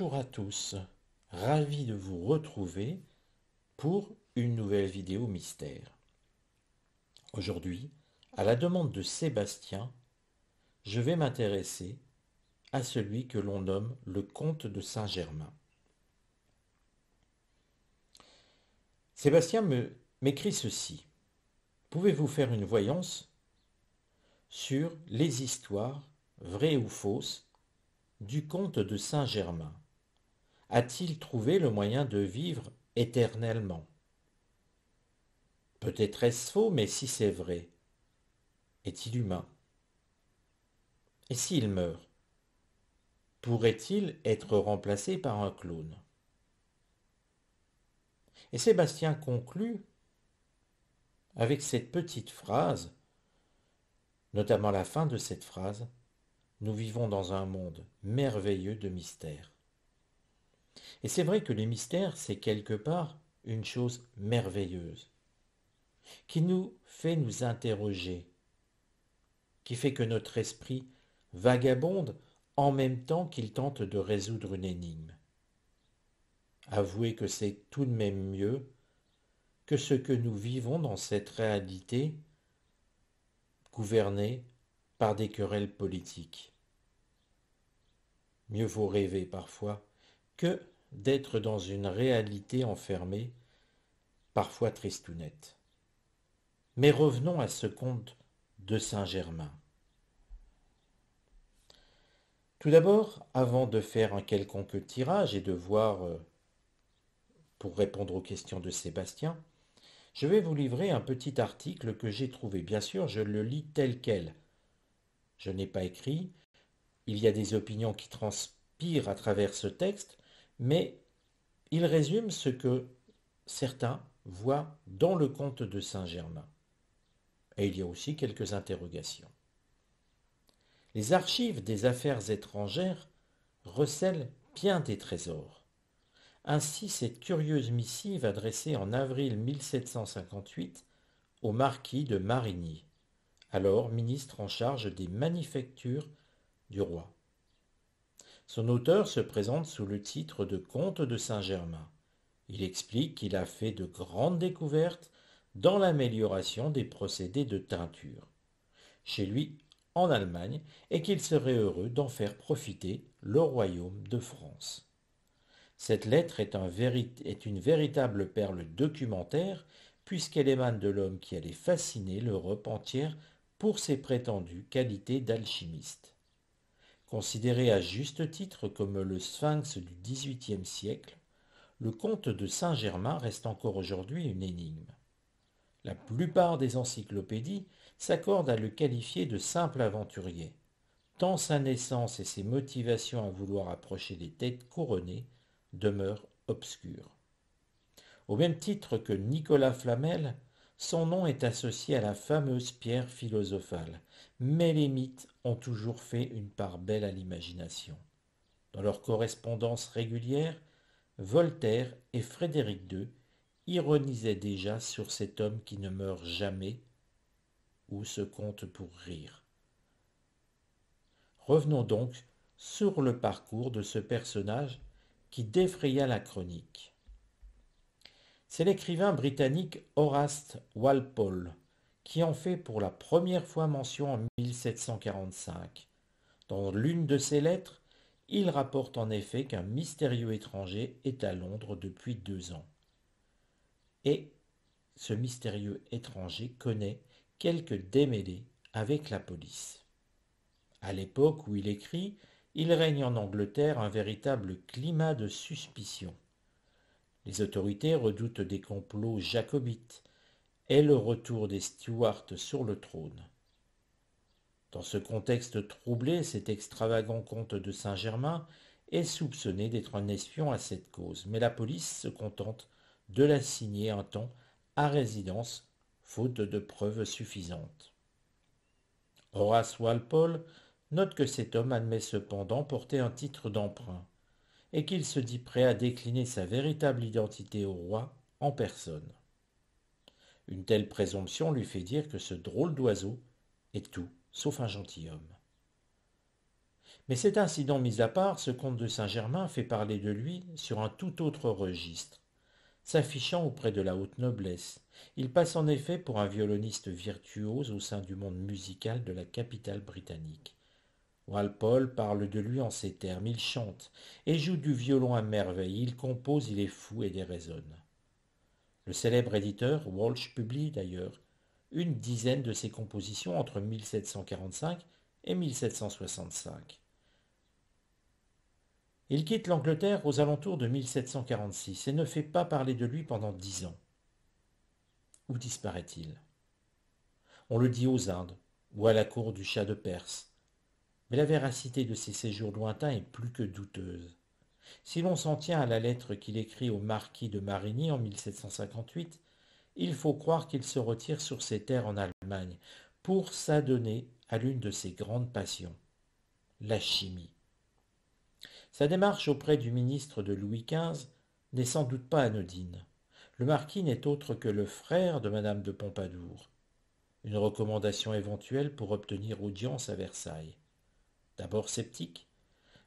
Bonjour à tous, ravi de vous retrouver pour une nouvelle vidéo mystère. Aujourd'hui, à la demande de Sébastien, je vais m'intéresser à celui que l'on nomme le comte de Saint-Germain. Sébastien m'écrit ceci. Pouvez-vous faire une voyance sur les histoires, vraies ou fausses, du comte de Saint-Germain a-t-il trouvé le moyen de vivre éternellement Peut-être est-ce faux, mais si c'est vrai, est-il humain Et s'il meurt Pourrait-il être remplacé par un clone Et Sébastien conclut avec cette petite phrase, notamment la fin de cette phrase, nous vivons dans un monde merveilleux de mystères. Et c'est vrai que les mystères, c'est quelque part une chose merveilleuse, qui nous fait nous interroger, qui fait que notre esprit vagabonde en même temps qu'il tente de résoudre une énigme. Avouez que c'est tout de même mieux que ce que nous vivons dans cette réalité gouvernée par des querelles politiques. Mieux vaut rêver parfois que d'être dans une réalité enfermée, parfois tristounette. Mais revenons à ce conte de Saint-Germain. Tout d'abord, avant de faire un quelconque tirage et de voir, euh, pour répondre aux questions de Sébastien, je vais vous livrer un petit article que j'ai trouvé. Bien sûr, je le lis tel quel. Je n'ai pas écrit. Il y a des opinions qui transpirent à travers ce texte, mais il résume ce que certains voient dans le conte de Saint-Germain. Et il y a aussi quelques interrogations. Les archives des affaires étrangères recèlent bien des trésors. Ainsi, cette curieuse missive adressée en avril 1758 au marquis de Marigny, alors ministre en charge des manufactures du roi. Son auteur se présente sous le titre de Comte de Saint-Germain. Il explique qu'il a fait de grandes découvertes dans l'amélioration des procédés de teinture, chez lui en Allemagne, et qu'il serait heureux d'en faire profiter le royaume de France. Cette lettre est, est une véritable perle documentaire, puisqu'elle émane de l'homme qui allait fasciner l'Europe entière pour ses prétendues qualités d'alchimiste. Considéré à juste titre comme le sphinx du XVIIIe siècle, le comte de Saint-Germain reste encore aujourd'hui une énigme. La plupart des encyclopédies s'accordent à le qualifier de simple aventurier, tant sa naissance et ses motivations à vouloir approcher des têtes couronnées demeurent obscures. Au même titre que Nicolas Flamel, son nom est associé à la fameuse pierre philosophale, mais les mythes ont toujours fait une part belle à l'imagination. Dans leur correspondance régulière, Voltaire et Frédéric II ironisaient déjà sur cet homme qui ne meurt jamais ou se compte pour rire. Revenons donc sur le parcours de ce personnage qui défraya la chronique. C'est l'écrivain britannique Horace Walpole qui en fait pour la première fois mention en 1745. Dans l'une de ses lettres, il rapporte en effet qu'un mystérieux étranger est à Londres depuis deux ans. Et ce mystérieux étranger connaît quelques démêlés avec la police. À l'époque où il écrit, il règne en Angleterre un véritable climat de suspicion. Les autorités redoutent des complots jacobites et le retour des Stuarts sur le trône. Dans ce contexte troublé, cet extravagant comte de Saint-Germain est soupçonné d'être un espion à cette cause, mais la police se contente de l'assigner un temps à résidence, faute de preuves suffisantes. Horace Walpole note que cet homme admet cependant porter un titre d'emprunt et qu'il se dit prêt à décliner sa véritable identité au roi en personne. Une telle présomption lui fait dire que ce drôle d'oiseau est tout sauf un gentilhomme. Mais cet incident mis à part, ce comte de Saint-Germain fait parler de lui sur un tout autre registre. S'affichant auprès de la haute noblesse, il passe en effet pour un violoniste virtuose au sein du monde musical de la capitale britannique. Walpole parle de lui en ces termes. Il chante et joue du violon à merveille. Il compose, il est fou et déraisonne. Le célèbre éditeur Walsh publie d'ailleurs une dizaine de ses compositions entre 1745 et 1765. Il quitte l'Angleterre aux alentours de 1746 et ne fait pas parler de lui pendant dix ans. Où disparaît-il On le dit aux Indes ou à la cour du chat de Perse, mais la véracité de ses séjours lointains est plus que douteuse. Si l'on s'en tient à la lettre qu'il écrit au marquis de Marigny en 1758, il faut croire qu'il se retire sur ses terres en Allemagne pour s'adonner à l'une de ses grandes passions, la chimie. Sa démarche auprès du ministre de Louis XV n'est sans doute pas anodine. Le marquis n'est autre que le frère de Madame de Pompadour. Une recommandation éventuelle pour obtenir audience à Versailles. D'abord sceptique,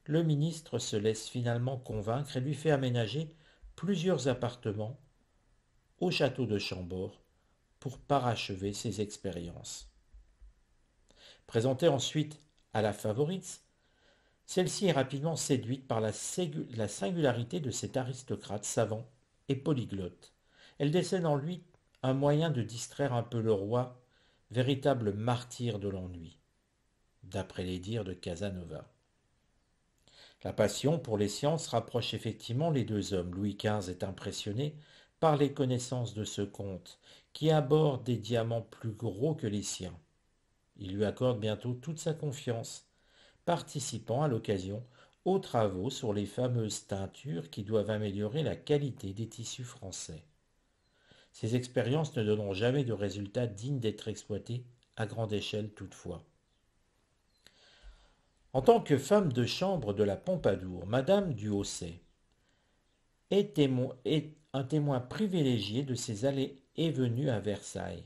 le ministre se laisse finalement convaincre et lui fait aménager plusieurs appartements au château de Chambord pour parachever ses expériences. Présentée ensuite à la favorite, celle-ci est rapidement séduite par la, singularité de cet aristocrate savant et polyglotte. Elle décède en lui un moyen de distraire un peu le roi, véritable martyr de l'ennui d'après les dires de Casanova. La passion pour les sciences rapproche effectivement les deux hommes. Louis XV est impressionné par les connaissances de ce comte, qui aborde des diamants plus gros que les siens. Il lui accorde bientôt toute sa confiance, participant à l'occasion aux travaux sur les fameuses teintures qui doivent améliorer la qualité des tissus français. Ces expériences ne donneront jamais de résultats dignes d'être exploités à grande échelle toutefois en tant que femme de chambre de la Pompadour, Madame du Hausset est, est un témoin privilégié de ses allées et venues à Versailles,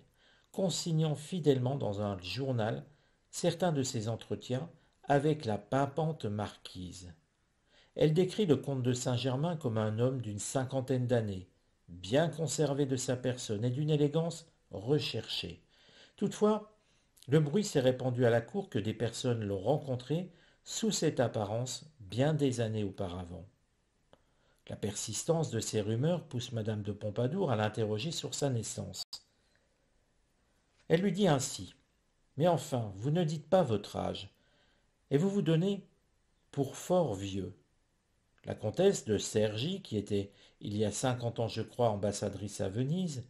consignant fidèlement dans un journal certains de ses entretiens avec la pimpante marquise. Elle décrit le comte de Saint-Germain comme un homme d'une cinquantaine d'années, bien conservé de sa personne et d'une élégance recherchée. Toutefois, le bruit s'est répandu à la cour que des personnes l'ont rencontré sous cette apparence bien des années auparavant. La persistance de ces rumeurs pousse Madame de Pompadour à l'interroger sur sa naissance. Elle lui dit ainsi Mais enfin, vous ne dites pas votre âge, et vous vous donnez pour fort vieux. La comtesse de Sergi, qui était il y a cinquante ans, je crois, ambassadrice à Venise,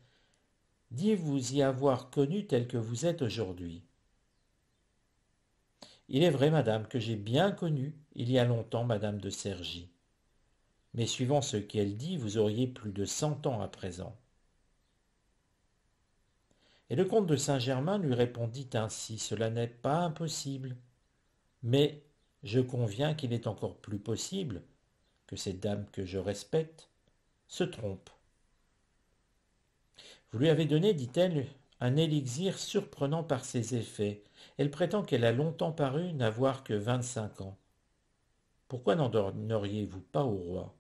dites vous y avoir connu tel que vous êtes aujourd'hui. Il est vrai, madame, que j'ai bien connu, il y a longtemps, madame de Sergy. Mais suivant ce qu'elle dit, vous auriez plus de cent ans à présent. Et le comte de Saint-Germain lui répondit ainsi Cela n'est pas impossible, mais je conviens qu'il est encore plus possible que cette dame que je respecte se trompe. Vous lui avez donné, dit-elle, un élixir surprenant par ses effets. Elle prétend qu'elle a longtemps paru n'avoir que vingt-cinq ans. Pourquoi n'en vous pas au roi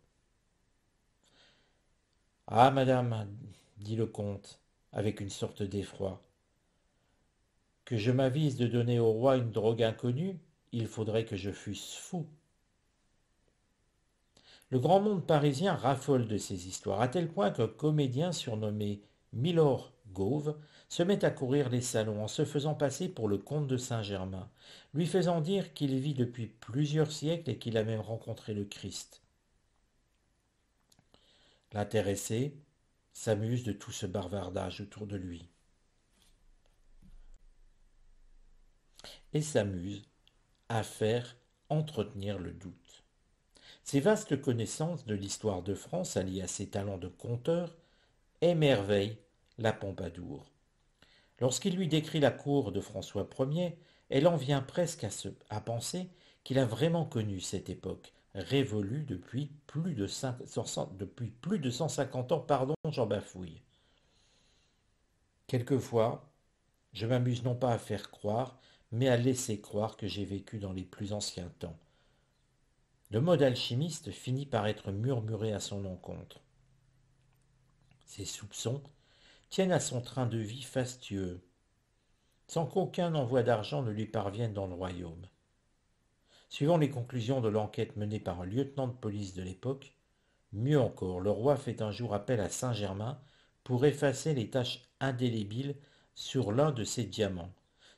Ah, madame, dit le comte, avec une sorte d'effroi, que je m'avise de donner au roi une drogue inconnue, il faudrait que je fusse fou. Le grand monde parisien raffole de ces histoires, à tel point qu'un comédien surnommé Milor Gauve, se met à courir les salons en se faisant passer pour le comte de Saint-Germain, lui faisant dire qu'il vit depuis plusieurs siècles et qu'il a même rencontré le Christ. L'intéressé s'amuse de tout ce bavardage autour de lui. Et s'amuse à faire entretenir le doute. Ses vastes connaissances de l'histoire de France, alliées à ses talents de conteur, émerveillent la Pompadour. Lorsqu'il lui décrit la cour de François Ier, elle en vient presque à, penser qu'il a vraiment connu cette époque, révolue depuis plus de, depuis plus de 150 ans, pardon, j'en bafouille. Quelquefois, je m'amuse non pas à faire croire, mais à laisser croire que j'ai vécu dans les plus anciens temps. Le mode alchimiste finit par être murmuré à son encontre. Ses soupçons tiennent à son train de vie fastueux, sans qu'aucun envoi d'argent ne lui parvienne dans le royaume. Suivant les conclusions de l'enquête menée par un lieutenant de police de l'époque, mieux encore, le roi fait un jour appel à Saint-Germain pour effacer les taches indélébiles sur l'un de ses diamants.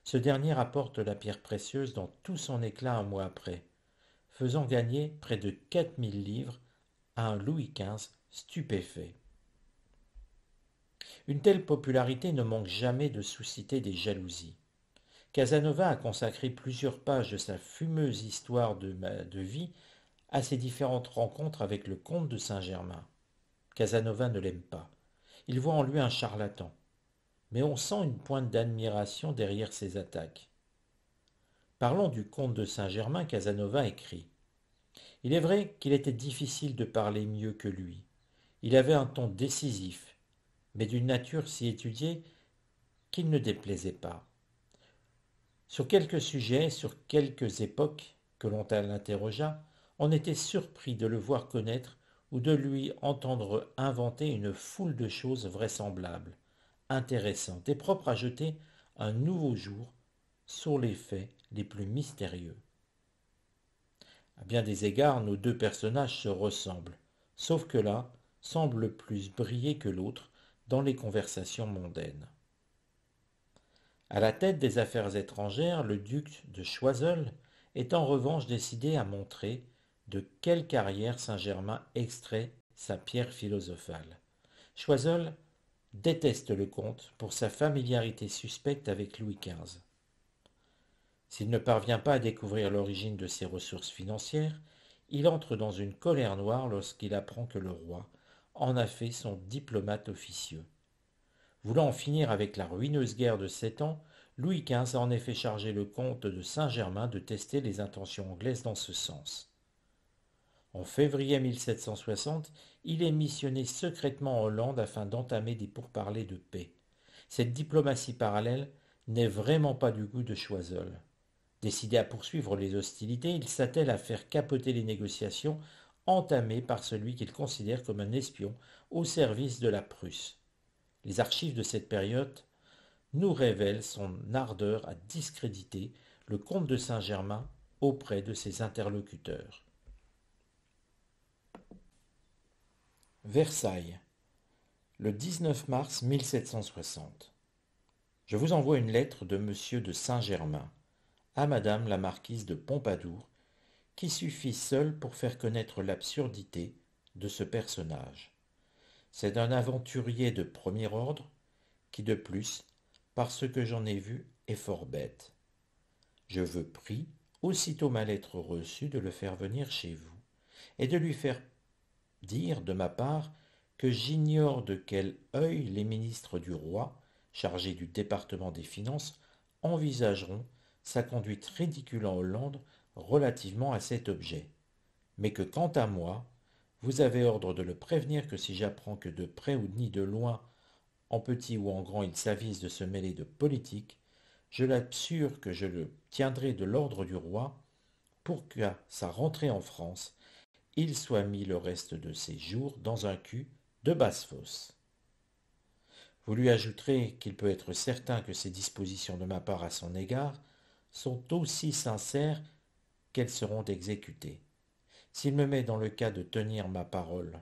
Ce dernier apporte la pierre précieuse dans tout son éclat un mois après, faisant gagner près de 4000 livres à un Louis XV stupéfait. Une telle popularité ne manque jamais de susciter des jalousies. Casanova a consacré plusieurs pages de sa fumeuse histoire de, vie à ses différentes rencontres avec le comte de Saint-Germain. Casanova ne l'aime pas. Il voit en lui un charlatan. Mais on sent une pointe d'admiration derrière ses attaques. Parlons du comte de Saint-Germain, Casanova écrit Il est vrai qu'il était difficile de parler mieux que lui. Il avait un ton décisif, mais d'une nature si étudiée qu'il ne déplaisait pas. Sur quelques sujets, sur quelques époques que l'on l'interrogea, on était surpris de le voir connaître ou de lui entendre inventer une foule de choses vraisemblables, intéressantes et propres à jeter un nouveau jour sur les faits les plus mystérieux. À bien des égards, nos deux personnages se ressemblent, sauf que l'un semble plus briller que l'autre dans les conversations mondaines. À la tête des affaires étrangères, le duc de Choiseul est en revanche décidé à montrer de quelle carrière Saint-Germain extrait sa pierre philosophale. Choiseul déteste le comte pour sa familiarité suspecte avec Louis XV. S'il ne parvient pas à découvrir l'origine de ses ressources financières, il entre dans une colère noire lorsqu'il apprend que le roi en a fait son diplomate officieux. Voulant en finir avec la ruineuse guerre de sept ans, Louis XV a en effet chargé le comte de Saint-Germain de tester les intentions anglaises dans ce sens. En février 1760, il est missionné secrètement en Hollande afin d'entamer des pourparlers de paix. Cette diplomatie parallèle n'est vraiment pas du goût de Choiseul. Décidé à poursuivre les hostilités, il s'attelle à faire capoter les négociations entamé par celui qu'il considère comme un espion au service de la Prusse. Les archives de cette période nous révèlent son ardeur à discréditer le comte de Saint-Germain auprès de ses interlocuteurs. Versailles, le 19 mars 1760. Je vous envoie une lettre de M. de Saint-Germain à Madame la marquise de Pompadour qui suffit seul pour faire connaître l'absurdité de ce personnage. C'est un aventurier de premier ordre qui de plus, parce que j'en ai vu, est fort bête. Je veux prie, aussitôt ma lettre reçue, de le faire venir chez vous, et de lui faire dire de ma part que j'ignore de quel œil les ministres du roi, chargés du département des finances, envisageront sa conduite ridicule en Hollande relativement à cet objet, mais que quant à moi, vous avez ordre de le prévenir que si j'apprends que de près ou ni de loin, en petit ou en grand, il s'avise de se mêler de politique, je l'assure que je le tiendrai de l'ordre du roi, pour qu'à sa rentrée en France, il soit mis le reste de ses jours dans un cul de basse fosse. Vous lui ajouterez qu'il peut être certain que ces dispositions de ma part à son égard sont aussi sincères qu'elles seront exécutées. S'il me met dans le cas de tenir ma parole.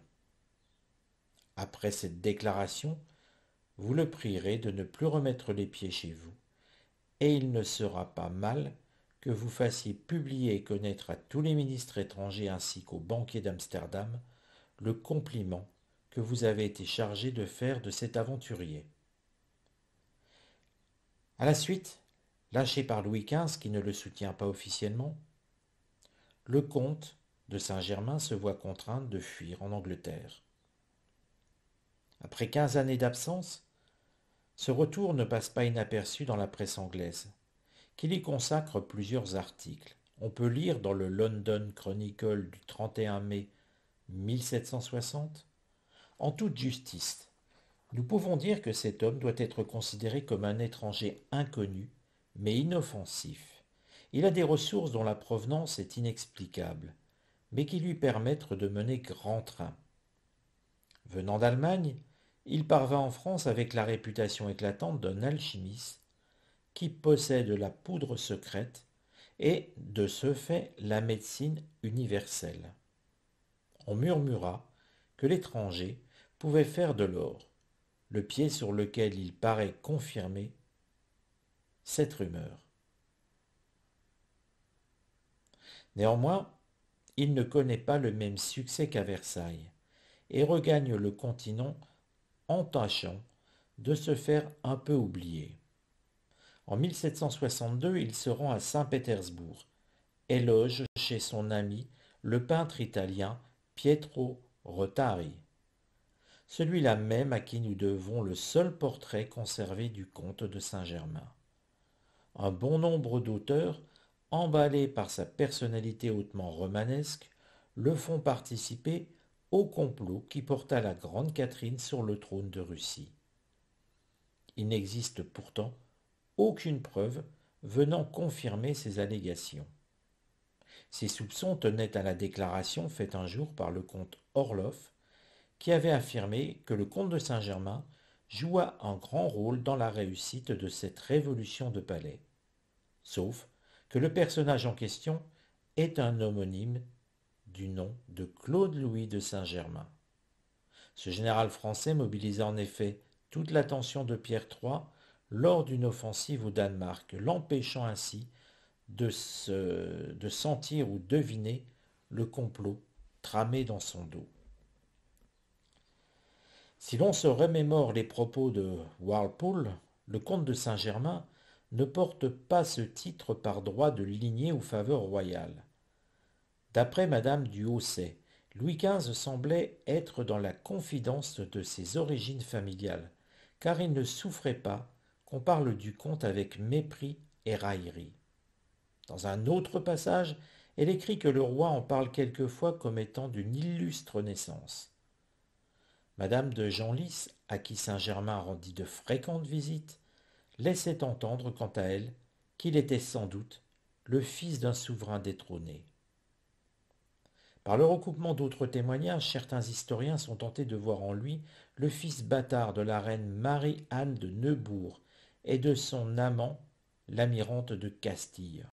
Après cette déclaration, vous le prierez de ne plus remettre les pieds chez vous, et il ne sera pas mal que vous fassiez publier et connaître à tous les ministres étrangers ainsi qu'aux banquiers d'Amsterdam le compliment que vous avez été chargé de faire de cet aventurier. À la suite, lâché par Louis XV qui ne le soutient pas officiellement, le comte de Saint-Germain se voit contraint de fuir en Angleterre. Après quinze années d'absence, ce retour ne passe pas inaperçu dans la presse anglaise, qui lui consacre plusieurs articles. On peut lire dans le London Chronicle du 31 mai 1760 En toute justice, nous pouvons dire que cet homme doit être considéré comme un étranger inconnu, mais inoffensif il a des ressources dont la provenance est inexplicable, mais qui lui permettent de mener grand train. Venant d'Allemagne, il parvint en France avec la réputation éclatante d'un alchimiste qui possède la poudre secrète et, de ce fait, la médecine universelle. On murmura que l'étranger pouvait faire de l'or, le pied sur lequel il paraît confirmer cette rumeur. Néanmoins, il ne connaît pas le même succès qu'à Versailles et regagne le continent en tâchant de se faire un peu oublier. En 1762, il se rend à Saint-Pétersbourg et loge chez son ami, le peintre italien Pietro Rotari, celui-là même à qui nous devons le seul portrait conservé du comte de Saint-Germain. Un bon nombre d'auteurs emballé par sa personnalité hautement romanesque, le font participer au complot qui porta la Grande Catherine sur le trône de Russie. Il n'existe pourtant aucune preuve venant confirmer ces allégations. Ces soupçons tenaient à la déclaration faite un jour par le comte Orloff, qui avait affirmé que le comte de Saint-Germain joua un grand rôle dans la réussite de cette révolution de palais, sauf que le personnage en question est un homonyme du nom de Claude-Louis de Saint-Germain. Ce général français mobilisa en effet toute l'attention de Pierre III lors d'une offensive au Danemark, l'empêchant ainsi de, se, de sentir ou deviner le complot tramé dans son dos. Si l'on se remémore les propos de Walpole, le comte de Saint-Germain ne porte pas ce titre par droit de lignée ou faveur royale. D'après Madame du Hausset, Louis XV semblait être dans la confidence de ses origines familiales, car il ne souffrait pas qu'on parle du comte avec mépris et raillerie. Dans un autre passage, elle écrit que le roi en parle quelquefois comme étant d'une illustre naissance. Madame de Genlis, à qui Saint-Germain rendit de fréquentes visites, laissait entendre quant à elle qu'il était sans doute le fils d'un souverain détrôné. Par le recoupement d'autres témoignages, certains historiens sont tentés de voir en lui le fils bâtard de la reine Marie-Anne de Neubourg et de son amant, l'amirante de Castille.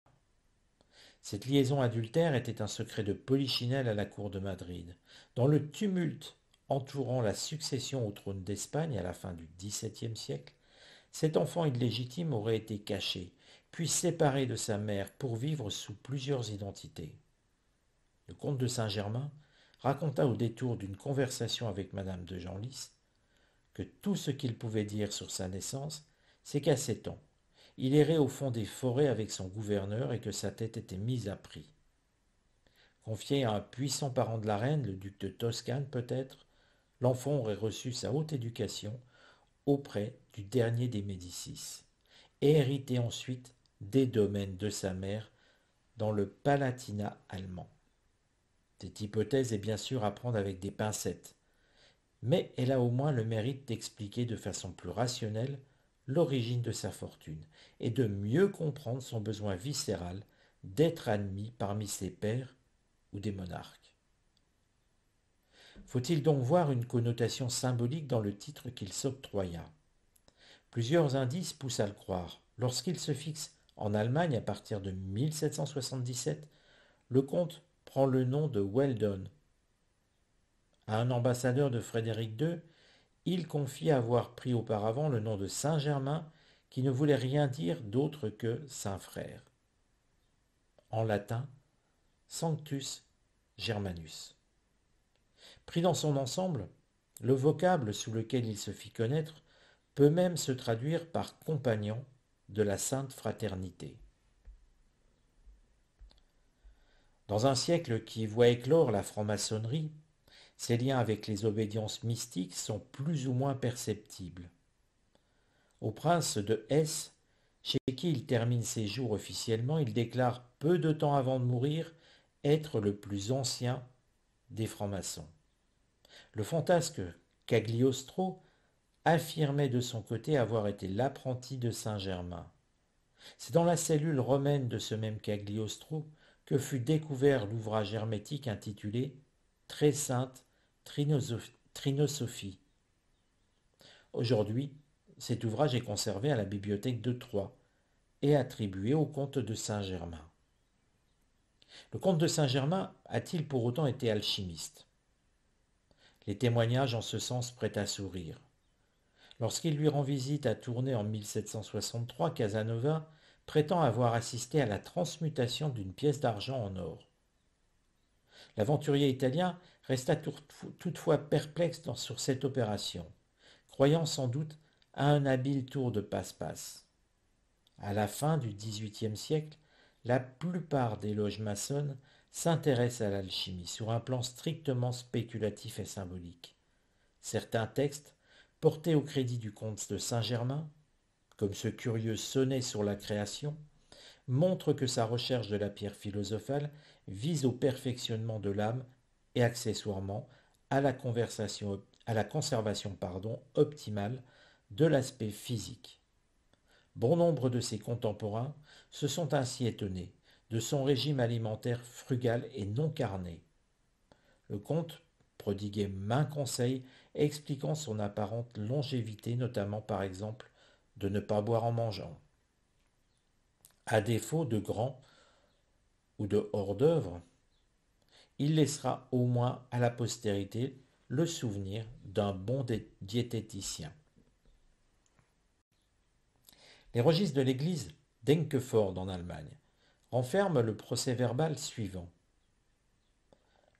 Cette liaison adultère était un secret de Polichinelle à la cour de Madrid. Dans le tumulte entourant la succession au trône d'Espagne à la fin du XVIIe siècle, cet enfant illégitime aurait été caché, puis séparé de sa mère pour vivre sous plusieurs identités. Le comte de Saint-Germain raconta au détour d'une conversation avec madame de Genlis que tout ce qu'il pouvait dire sur sa naissance, c'est qu'à sept ans, il errait au fond des forêts avec son gouverneur et que sa tête était mise à prix. Confié à un puissant parent de la reine, le duc de Toscane peut-être, l'enfant aurait reçu sa haute éducation auprès du dernier des Médicis, et hérité ensuite des domaines de sa mère dans le Palatinat allemand. Cette hypothèse est bien sûr à prendre avec des pincettes, mais elle a au moins le mérite d'expliquer de façon plus rationnelle l'origine de sa fortune et de mieux comprendre son besoin viscéral d'être admis parmi ses pairs ou des monarques. Faut-il donc voir une connotation symbolique dans le titre qu'il s'octroya Plusieurs indices poussent à le croire. Lorsqu'il se fixe en Allemagne à partir de 1777, le comte prend le nom de Weldon. À un ambassadeur de Frédéric II, il confie avoir pris auparavant le nom de Saint-Germain qui ne voulait rien dire d'autre que Saint-Frère. En latin, Sanctus Germanus. Pris dans son ensemble, le vocable sous lequel il se fit connaître peut même se traduire par compagnon de la sainte fraternité. Dans un siècle qui voit éclore la franc-maçonnerie, ses liens avec les obédiences mystiques sont plus ou moins perceptibles. Au prince de Hesse, chez qui il termine ses jours officiellement, il déclare peu de temps avant de mourir être le plus ancien des francs-maçons. Le fantasque Cagliostro affirmait de son côté avoir été l'apprenti de Saint Germain. C'est dans la cellule romaine de ce même Cagliostro que fut découvert l'ouvrage hermétique intitulé Très sainte Trinosophie. Aujourd'hui, cet ouvrage est conservé à la bibliothèque de Troyes et attribué au comte de Saint-Germain. Le comte de Saint-Germain a-t-il pour autant été alchimiste les témoignages en ce sens prêtent à sourire. Lorsqu'il lui rend visite à Tournai en 1763, Casanova prétend avoir assisté à la transmutation d'une pièce d'argent en or. L'aventurier italien resta toutefois perplexe sur cette opération, croyant sans doute à un habile tour de passe-passe. À la fin du XVIIIe siècle, la plupart des loges maçonnes s'intéresse à l'alchimie sur un plan strictement spéculatif et symbolique. Certains textes, portés au crédit du comte de Saint-Germain, comme ce curieux sonnet sur la création, montrent que sa recherche de la pierre philosophale vise au perfectionnement de l'âme et accessoirement à la, à la conservation optimale de l'aspect physique. Bon nombre de ses contemporains se sont ainsi étonnés de son régime alimentaire frugal et non carné. Le comte prodiguait maints conseils expliquant son apparente longévité, notamment par exemple de ne pas boire en mangeant. À défaut de grands ou de hors-d'œuvre, il laissera au moins à la postérité le souvenir d'un bon diététicien. Les registres de l'église d'Enkeford en Allemagne Enferme le procès-verbal suivant.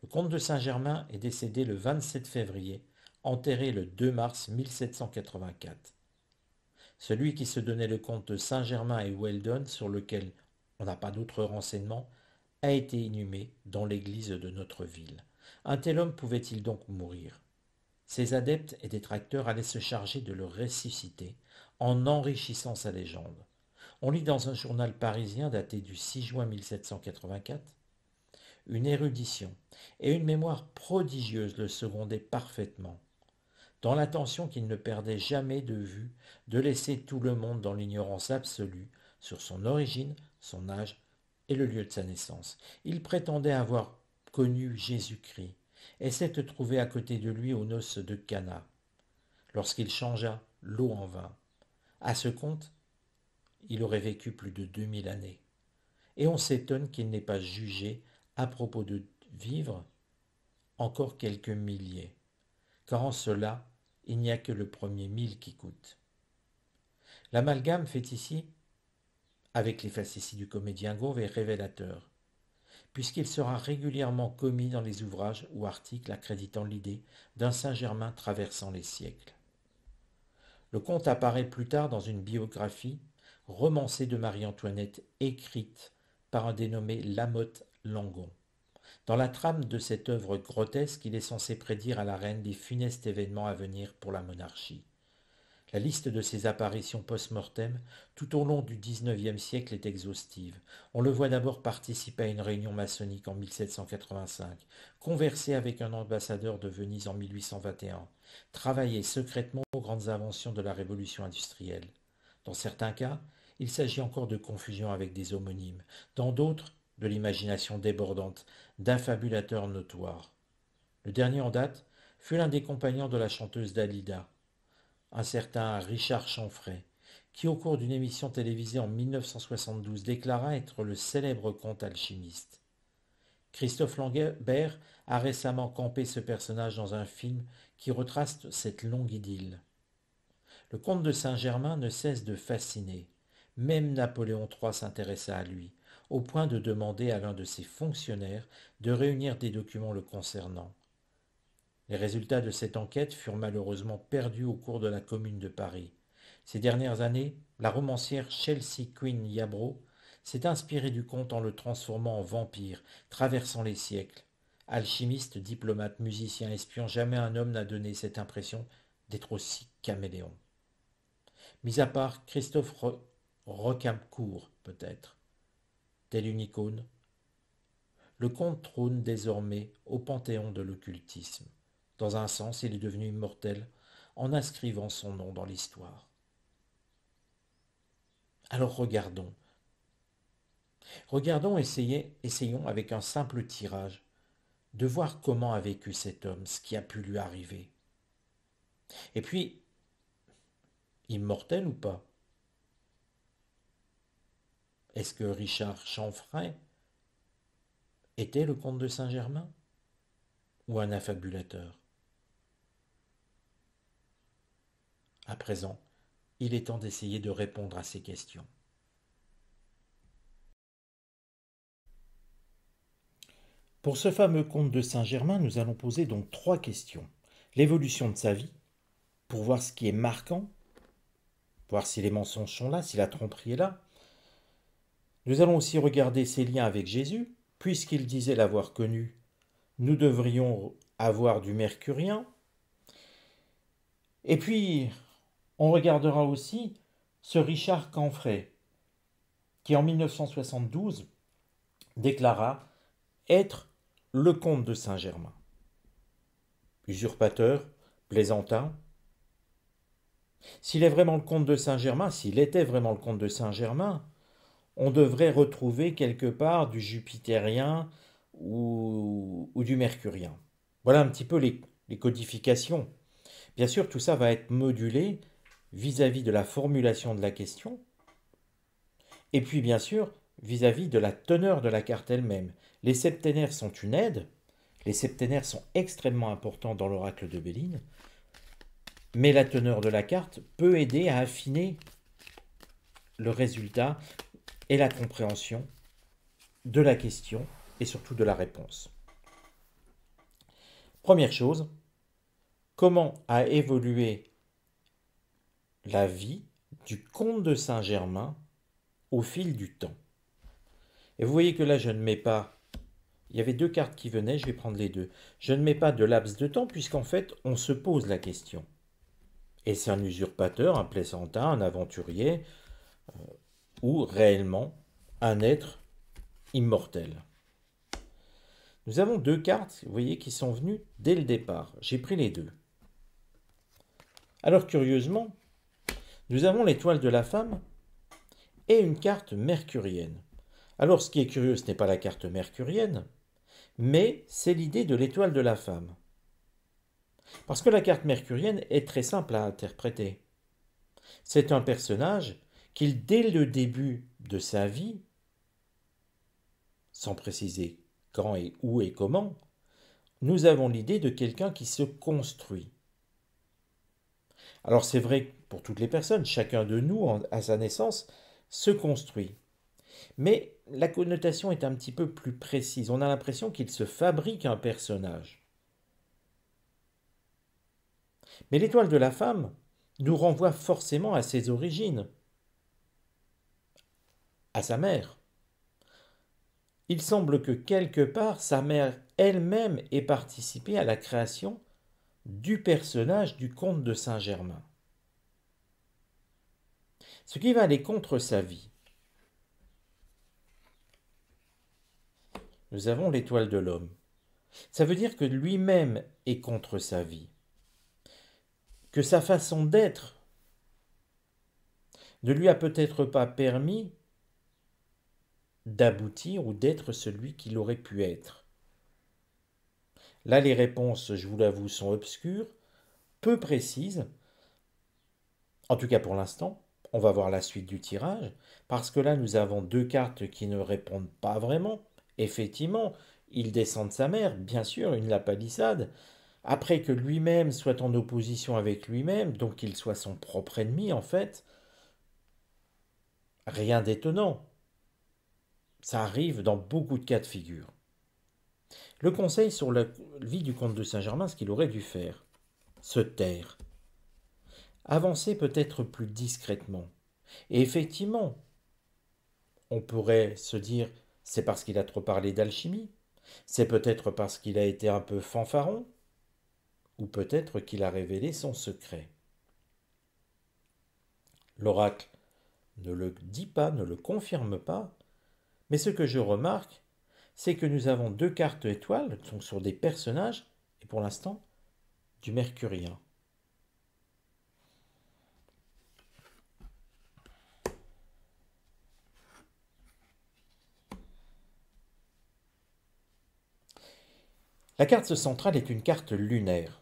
Le comte de Saint-Germain est décédé le 27 février, enterré le 2 mars 1784. Celui qui se donnait le comte de Saint-Germain et Weldon, sur lequel on n'a pas d'autres renseignements, a été inhumé dans l'église de notre ville. Un tel homme pouvait-il donc mourir Ses adeptes et détracteurs allaient se charger de le ressusciter en enrichissant sa légende. On lit dans un journal parisien daté du 6 juin 1784 une érudition et une mémoire prodigieuse le secondaient parfaitement, dans l'intention qu'il ne perdait jamais de vue de laisser tout le monde dans l'ignorance absolue sur son origine, son âge et le lieu de sa naissance. Il prétendait avoir connu Jésus-Christ et s'être trouvé à côté de lui aux noces de Cana, lorsqu'il changea l'eau en vin. À ce compte, il aurait vécu plus de 2000 années. Et on s'étonne qu'il n'ait pas jugé à propos de vivre encore quelques milliers, car en cela, il n'y a que le premier mille qui coûte. L'amalgame fait ici avec les facéties du comédien Gauve est révélateur, puisqu'il sera régulièrement commis dans les ouvrages ou articles accréditant l'idée d'un Saint-Germain traversant les siècles. Le conte apparaît plus tard dans une biographie romancée de Marie-Antoinette, écrite par un dénommé Lamotte Langon. Dans la trame de cette œuvre grotesque, il est censé prédire à la reine les funestes événements à venir pour la monarchie. La liste de ses apparitions post-mortem tout au long du XIXe siècle est exhaustive. On le voit d'abord participer à une réunion maçonnique en 1785, converser avec un ambassadeur de Venise en 1821, travailler secrètement aux grandes inventions de la révolution industrielle. Dans certains cas, il s'agit encore de confusion avec des homonymes, dans d'autres, de l'imagination débordante, d'infabulateurs notoires. Le dernier en date fut l'un des compagnons de la chanteuse Dalida, un certain Richard Chanfray, qui au cours d'une émission télévisée en 1972 déclara être le célèbre conte alchimiste. Christophe Lambert a récemment campé ce personnage dans un film qui retrace cette longue idylle. Le comte de Saint-Germain ne cesse de fasciner. Même Napoléon III s'intéressa à lui, au point de demander à l'un de ses fonctionnaires de réunir des documents le concernant. Les résultats de cette enquête furent malheureusement perdus au cours de la Commune de Paris. Ces dernières années, la romancière Chelsea Quinn Yabro s'est inspirée du conte en le transformant en vampire, traversant les siècles. Alchimiste, diplomate, musicien, espion, jamais un homme n'a donné cette impression d'être aussi caméléon. Mis à part Christophe court, peut-être. Telle une icône. Le comte trône désormais au panthéon de l'occultisme. Dans un sens, il est devenu immortel en inscrivant son nom dans l'histoire. Alors regardons. Regardons, essayons, essayons avec un simple tirage de voir comment a vécu cet homme, ce qui a pu lui arriver. Et puis, immortel ou pas est-ce que Richard Chanfray était le comte de Saint-Germain ou un affabulateur À présent, il est temps d'essayer de répondre à ces questions. Pour ce fameux comte de Saint-Germain, nous allons poser donc trois questions. L'évolution de sa vie, pour voir ce qui est marquant, voir si les mensonges sont là, si la tromperie est là, nous allons aussi regarder ses liens avec Jésus, puisqu'il disait l'avoir connu. Nous devrions avoir du mercurien. Et puis, on regardera aussi ce Richard Canfray, qui en 1972 déclara être le comte de Saint-Germain. Usurpateur, plaisantin. S'il est vraiment le comte de Saint-Germain, s'il était vraiment le comte de Saint-Germain, on devrait retrouver quelque part du jupitérien ou, du mercurien. Voilà un petit peu les, codifications. Bien sûr, tout ça va être modulé vis-à-vis de la formulation de la question, et puis bien sûr vis-à-vis de la teneur de la carte elle-même. Les septénaires sont une aide, les septénaires sont extrêmement importants dans l'oracle de Béline, mais la teneur de la carte peut aider à affiner le résultat et la compréhension de la question et surtout de la réponse. Première chose, comment a évolué la vie du comte de Saint-Germain au fil du temps Et vous voyez que là, je ne mets pas... Il y avait deux cartes qui venaient, je vais prendre les deux. Je ne mets pas de laps de temps puisqu'en fait, on se pose la question. Et c'est un usurpateur, un plaisantin, un aventurier euh, ou réellement un être immortel. Nous avons deux cartes, vous voyez, qui sont venues dès le départ. J'ai pris les deux. Alors curieusement, nous avons l'étoile de la femme et une carte mercurienne. Alors ce qui est curieux, ce n'est pas la carte mercurienne, mais c'est l'idée de l'étoile de la femme. Parce que la carte mercurienne est très simple à interpréter. C'est un personnage qu'il, dès le début de sa vie, sans préciser quand et où et comment, nous avons l'idée de quelqu'un qui se construit. Alors c'est vrai pour toutes les personnes, chacun de nous à sa naissance se construit. Mais la connotation est un petit peu plus précise. On a l'impression qu'il se fabrique un personnage. Mais l'étoile de la femme nous renvoie forcément à ses origines à sa mère. Il semble que quelque part sa mère elle-même ait participé à la création du personnage du comte de Saint-Germain. Ce qui va aller contre sa vie. Nous avons l'étoile de l'homme. Ça veut dire que lui-même est contre sa vie. Que sa façon d'être ne lui a peut-être pas permis d'aboutir ou d'être celui qu'il aurait pu être Là, les réponses, je vous l'avoue, sont obscures, peu précises, en tout cas pour l'instant. On va voir la suite du tirage, parce que là, nous avons deux cartes qui ne répondent pas vraiment. Effectivement, il descend de sa mère, bien sûr, une la après que lui-même soit en opposition avec lui-même, donc qu'il soit son propre ennemi en fait, rien d'étonnant. Ça arrive dans beaucoup de cas de figure. Le conseil sur la vie du comte de Saint-Germain, ce qu'il aurait dû faire, se taire. Avancer peut-être plus discrètement. Et effectivement, on pourrait se dire c'est parce qu'il a trop parlé d'alchimie, c'est peut-être parce qu'il a été un peu fanfaron, ou peut-être qu'il a révélé son secret. L'oracle ne le dit pas, ne le confirme pas, mais ce que je remarque, c'est que nous avons deux cartes étoiles, sont sur des personnages, et pour l'instant, du mercurien. La carte centrale est une carte lunaire.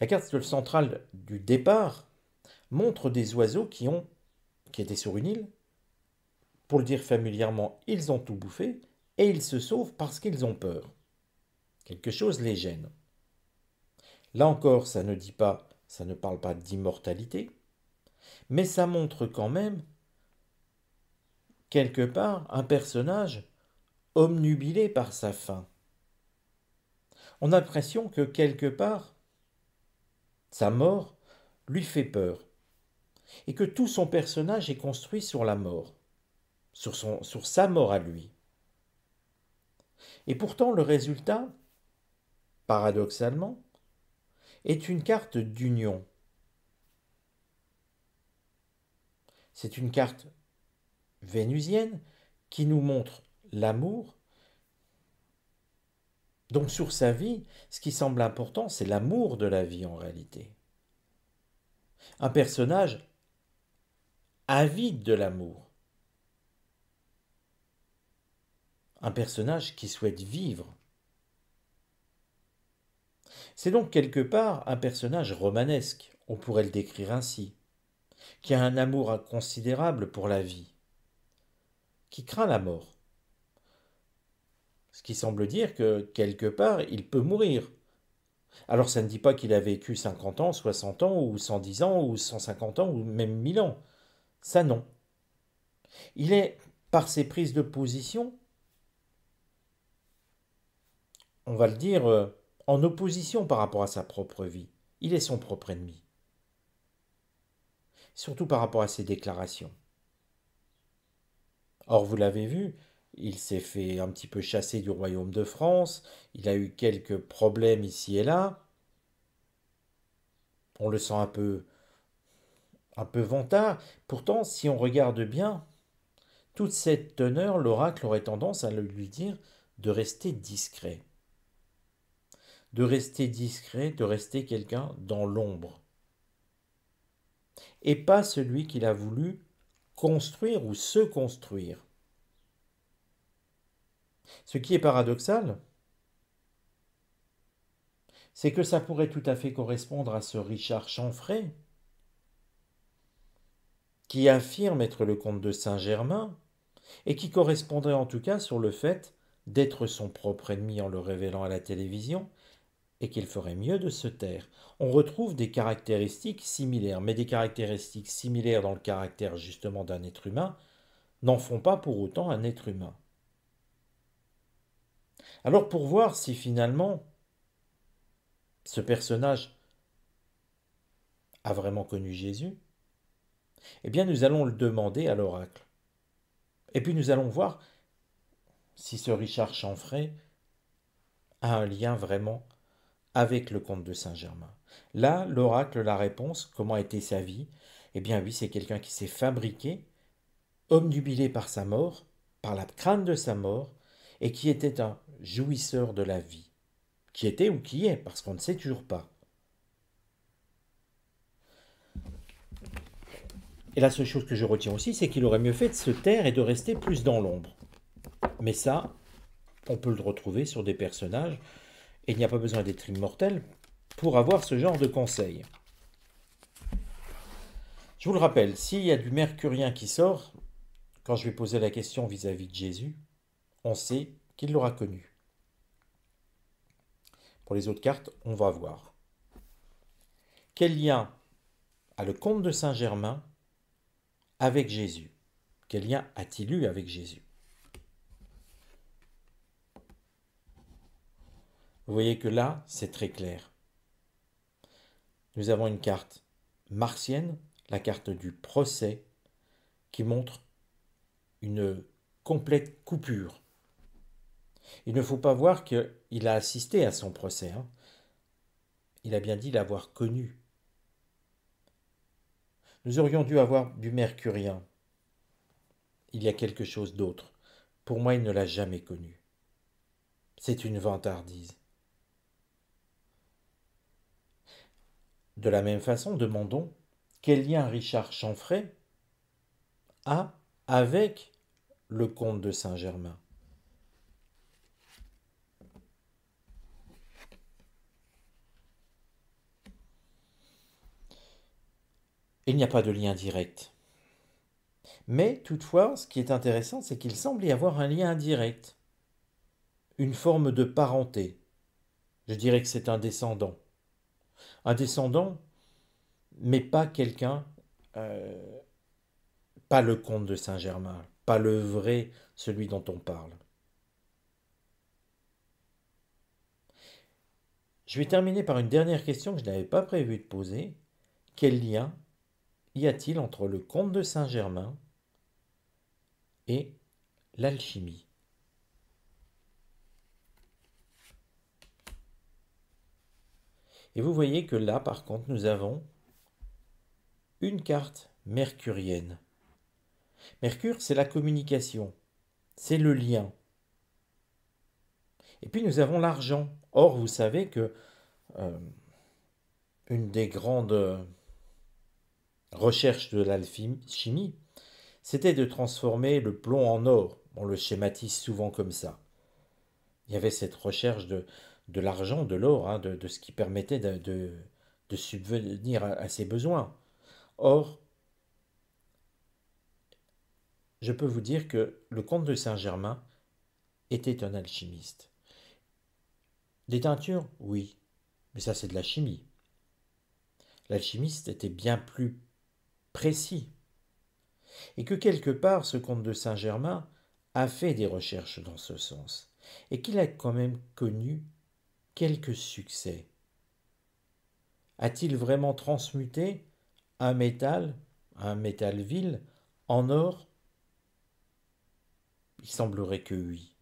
La carte centrale du départ montre des oiseaux qui ont qui était sur une île. Pour le dire familièrement, ils ont tout bouffé et ils se sauvent parce qu'ils ont peur. Quelque chose les gêne. Là encore, ça ne dit pas, ça ne parle pas d'immortalité, mais ça montre quand même, quelque part, un personnage omnubilé par sa faim. On a l'impression que quelque part, sa mort lui fait peur et que tout son personnage est construit sur la mort, sur, son, sur sa mort à lui. Et pourtant le résultat, paradoxalement, est une carte d'union. C'est une carte vénusienne qui nous montre l'amour. Donc sur sa vie, ce qui semble important, c'est l'amour de la vie en réalité. Un personnage avide de l'amour. Un personnage qui souhaite vivre. C'est donc quelque part un personnage romanesque, on pourrait le décrire ainsi, qui a un amour considérable pour la vie, qui craint la mort. Ce qui semble dire que, quelque part, il peut mourir. Alors ça ne dit pas qu'il a vécu 50 ans, 60 ans, ou 110 ans, ou 150 ans, ou même 1000 ans. Ça non. Il est, par ses prises de position, on va le dire, euh, en opposition par rapport à sa propre vie. Il est son propre ennemi. Surtout par rapport à ses déclarations. Or, vous l'avez vu, il s'est fait un petit peu chasser du royaume de France, il a eu quelques problèmes ici et là. On le sent un peu un peu vantard, pourtant, si on regarde bien, toute cette teneur, l'oracle aurait tendance à lui dire de rester discret. De rester discret, de rester quelqu'un dans l'ombre. Et pas celui qu'il a voulu construire ou se construire. Ce qui est paradoxal, c'est que ça pourrait tout à fait correspondre à ce Richard Chanfray, qui affirme être le comte de Saint-Germain, et qui correspondrait en tout cas sur le fait d'être son propre ennemi en le révélant à la télévision, et qu'il ferait mieux de se taire. On retrouve des caractéristiques similaires, mais des caractéristiques similaires dans le caractère justement d'un être humain n'en font pas pour autant un être humain. Alors pour voir si finalement ce personnage a vraiment connu Jésus, eh bien, nous allons le demander à l'oracle. Et puis nous allons voir si ce Richard Chanfray a un lien vraiment avec le comte de Saint-Germain. Là, l'oracle, la réponse, comment a été sa vie Eh bien oui, c'est quelqu'un qui s'est fabriqué, omnubilé par sa mort, par la crâne de sa mort, et qui était un jouisseur de la vie, qui était ou qui est, parce qu'on ne sait toujours pas. Et la seule chose que je retiens aussi, c'est qu'il aurait mieux fait de se taire et de rester plus dans l'ombre. Mais ça, on peut le retrouver sur des personnages, et il n'y a pas besoin d'être immortel pour avoir ce genre de conseil. Je vous le rappelle, s'il y a du mercurien qui sort, quand je vais poser la question vis-à-vis -vis de Jésus, on sait qu'il l'aura connu. Pour les autres cartes, on va voir. Quel lien a le comte de Saint-Germain avec Jésus Quel lien a-t-il eu avec Jésus Vous voyez que là, c'est très clair. Nous avons une carte martienne, la carte du procès, qui montre une complète coupure. Il ne faut pas voir qu'il a assisté à son procès. Hein. Il a bien dit l'avoir connu. Nous aurions dû avoir du mercurien. Il y a quelque chose d'autre. Pour moi, il ne l'a jamais connu. C'est une vantardise. De la même façon, demandons quel lien Richard Chanfray a avec le comte de Saint-Germain. il n'y a pas de lien direct. Mais toutefois, ce qui est intéressant, c'est qu'il semble y avoir un lien indirect, une forme de parenté. Je dirais que c'est un descendant. Un descendant, mais pas quelqu'un, euh, pas le comte de Saint-Germain, pas le vrai, celui dont on parle. Je vais terminer par une dernière question que je n'avais pas prévu de poser. Quel lien y a-t-il entre le comte de Saint-Germain et l'alchimie Et vous voyez que là, par contre, nous avons une carte mercurienne. Mercure, c'est la communication, c'est le lien. Et puis nous avons l'argent. Or, vous savez que euh, une des grandes recherche de l'alchimie, c'était de transformer le plomb en or. On le schématise souvent comme ça. Il y avait cette recherche de, l'argent, de l'or, hein, de, ce qui permettait de, subvenir à, à, ses besoins. Or, je peux vous dire que le comte de Saint-Germain était un alchimiste. Des teintures, oui, mais ça c'est de la chimie. L'alchimiste était bien plus précis. Et que quelque part, ce comte de Saint-Germain a fait des recherches dans ce sens, et qu'il a quand même connu quelques succès. A-t-il vraiment transmuté un métal, un métal vil, en or Il semblerait que oui.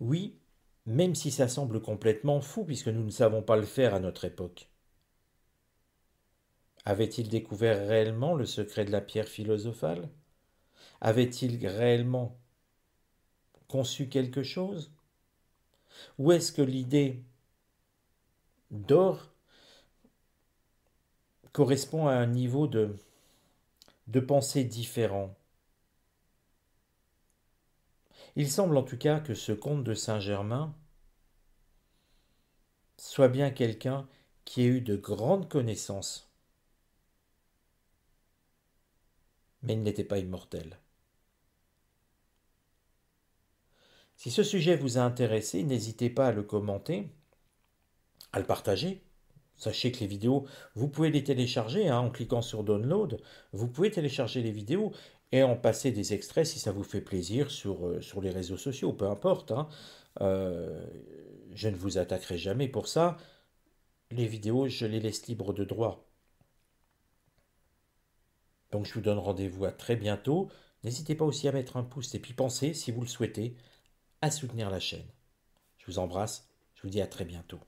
Oui, même si ça semble complètement fou, puisque nous ne savons pas le faire à notre époque. Avait-il découvert réellement le secret de la pierre philosophale Avait-il réellement conçu quelque chose Ou est-ce que l'idée d'or correspond à un niveau de, de pensée différent Il semble en tout cas que ce comte de Saint-Germain soit bien quelqu'un qui ait eu de grandes connaissances mais il n'était pas immortel. Si ce sujet vous a intéressé, n'hésitez pas à le commenter, à le partager. Sachez que les vidéos, vous pouvez les télécharger hein, en cliquant sur Download. Vous pouvez télécharger les vidéos et en passer des extraits si ça vous fait plaisir sur, euh, les réseaux sociaux, peu importe. Hein. Euh, je ne vous attaquerai jamais pour ça. Les vidéos, je les laisse libres de droit. Donc je vous donne rendez-vous à très bientôt. N'hésitez pas aussi à mettre un pouce et puis pensez, si vous le souhaitez, à soutenir la chaîne. Je vous embrasse, je vous dis à très bientôt.